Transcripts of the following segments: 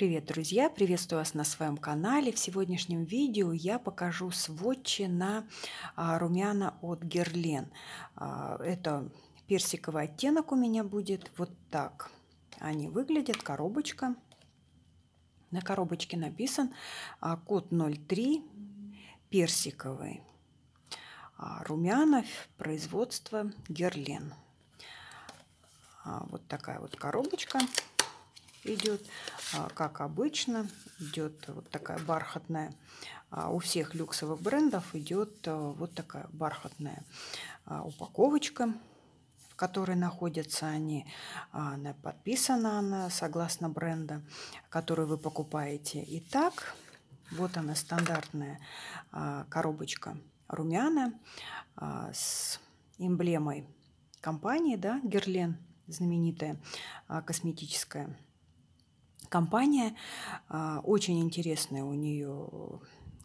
Привет, друзья! Приветствую вас на своем канале. В сегодняшнем видео я покажу сводчи на а, румяна от Герлен. А, это персиковый оттенок у меня будет вот так. Они выглядят, коробочка. На коробочке написан а, код 03 персиковый. Румянов производства Герлен. Вот такая вот коробочка идет, а, как обычно, идет вот такая бархатная. А, у всех люксовых брендов идет э, вот такая бархатная а, упаковочка, в которой находятся они. Она подписана она согласно бренда, который вы покупаете. Итак, вот она стандартная коробочка румяна с эмблемой компании, да, Герлен знаменитая косметическая компания. А, очень интересные у нее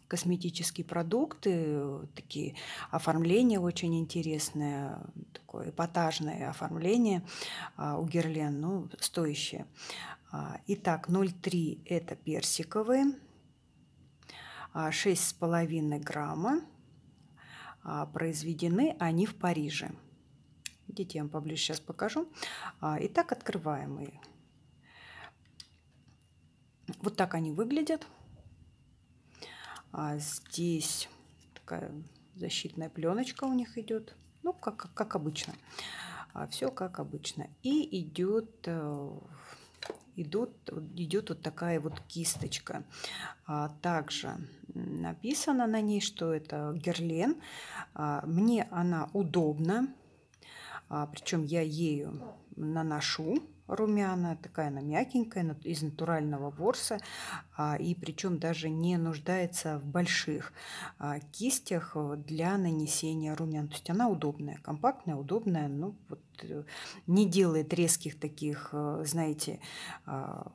косметические продукты, такие оформления очень интересные, такое эпатажное оформление а, у Герлен, ну, стоящее. А, итак, 0,3 – это персиковые, 6,5 грамма произведены они в Париже. Видите, я вам поближе сейчас покажу. Итак, открываем ее. Вот так они выглядят. А здесь такая защитная пленочка у них идет. Ну, как, как обычно. А все как обычно. И идет, э, идут, идет вот такая вот кисточка. А также написано на ней, что это герлен. А мне она удобна. А, причем я ею наношу румяна, такая она мягенькая, из натурального ворса, а, и причем даже не нуждается в больших а, кистях э, для нанесения румян. То есть она удобная, компактная, удобная, ну вот э, не делает резких таких, э, знаете, а,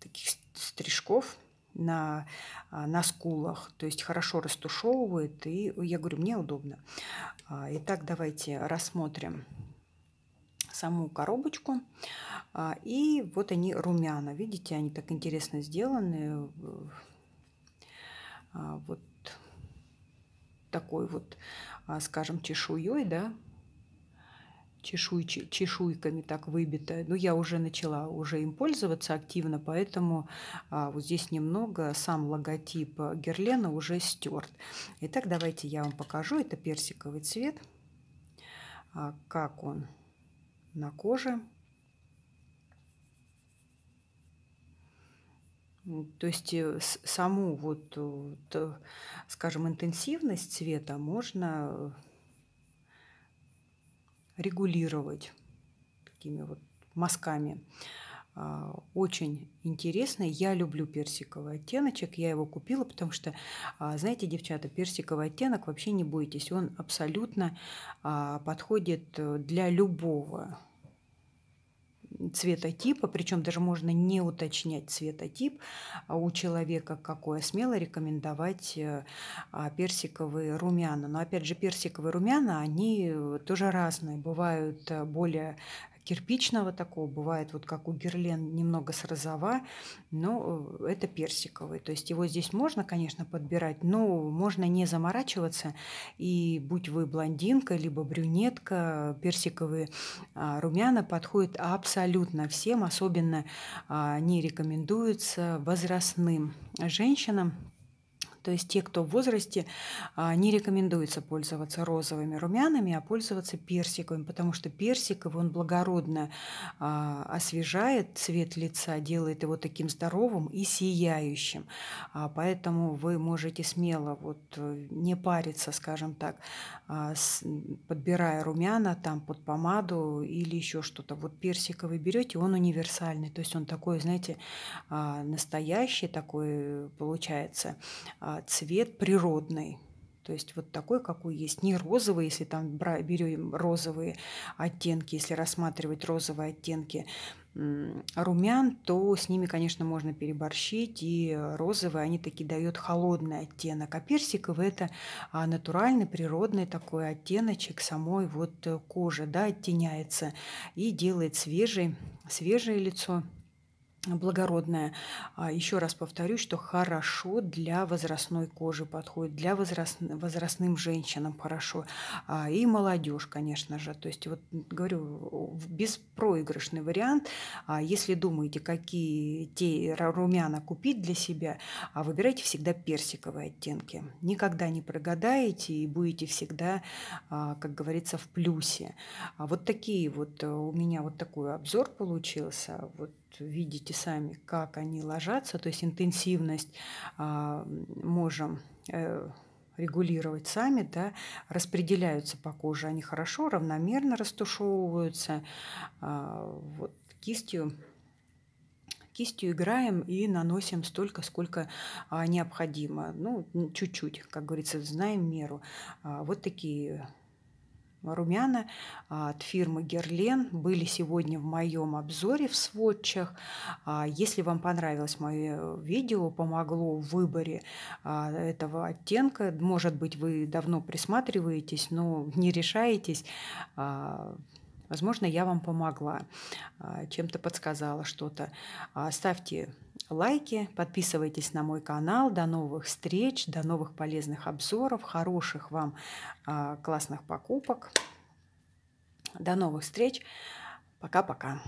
таких стрижков, на, на скулах, то есть хорошо растушевывает, и я говорю, мне удобно. Итак, давайте рассмотрим саму коробочку. А, и вот они румяна. Видите, они так интересно сделаны. А, вот такой вот, а, скажем, чешуей, да, чешуй, чешуйками так выбито. Но ну, я уже начала уже им пользоваться активно, поэтому а, вот здесь немного сам логотип Герлена уже стерт. Итак, давайте я вам покажу. Это персиковый цвет. А, как он? на коже. То есть э, саму вот, э, э, скажем, интенсивность цвета можно регулировать такими вот мазками а, очень интересный. Я люблю персиковый оттеночек. Я его купила, потому что, а, знаете, девчата, персиковый оттенок вообще не бойтесь. Он абсолютно а, подходит э, для любого цветотипа, причем даже можно не уточнять цветотип а, у человека, какое смело рекомендовать э, персиковые румяна. Но опять же, персиковые румяна, они э, тоже разные. Бывают более кирпичного такого, бывает вот как у герлен немного с розова, но э, это персиковый. То есть его здесь можно, конечно, подбирать, но можно не заморачиваться. И будь вы блондинка, либо брюнетка, персиковые а, румяна подходят абсолютно всем, особенно а, не рекомендуется возрастным женщинам, то есть те, кто в возрасте, а, не рекомендуется пользоваться розовыми румянами, а пользоваться персиковым, потому что персиковый, он благородно а, освежает цвет лица, делает его таким здоровым и сияющим. А, поэтому вы можете смело вот э, не париться, скажем так, подбирая румяна там под помаду или еще что-то. Вот персиковый берете, он универсальный, то есть он такой, знаете, настоящий такой получается а, цвет природный. То есть вот такой, какой есть. Не розовый, если там берем розовые оттенки, если рассматривать розовые оттенки румян, то с ними, конечно, можно переборщить. И розовые, они таки дают холодный оттенок. А персиковый – это а, натуральный, природный такой оттеночек самой вот э, кожи, да, оттеняется и делает свежий, свежее лицо благородная. А, Еще раз повторю, что хорошо для возрастной кожи подходит, для возраст... возрастным женщинам хорошо. А, и молодежь, конечно же. То есть, вот говорю, беспроигрышный вариант. А, если думаете, какие те румяна купить для себя, выбирайте всегда персиковые оттенки. Никогда не прогадаете и будете всегда, как говорится, в плюсе. Вот такие вот э, у меня вот такой обзор получился. Вот видите сами, как они ложатся, то есть интенсивность а, можем э, регулировать сами, да, распределяются по коже, они хорошо, равномерно растушевываются. А, вот кистью кистью играем и наносим столько, сколько а, необходимо. Ну, чуть-чуть, как говорится, знаем меру. А, вот такие румяна а, от фирмы Герлен были сегодня в моем обзоре в сводчах. А, если вам понравилось мое видео, помогло в выборе а, этого оттенка, может быть, вы давно присматриваетесь, но не решаетесь, Возможно, я вам помогла, а, чем-то подсказала что-то. А, ставьте лайки, подписывайтесь на мой канал. До новых встреч, до новых полезных обзоров, хороших вам а, классных покупок. До новых встреч. Пока-пока.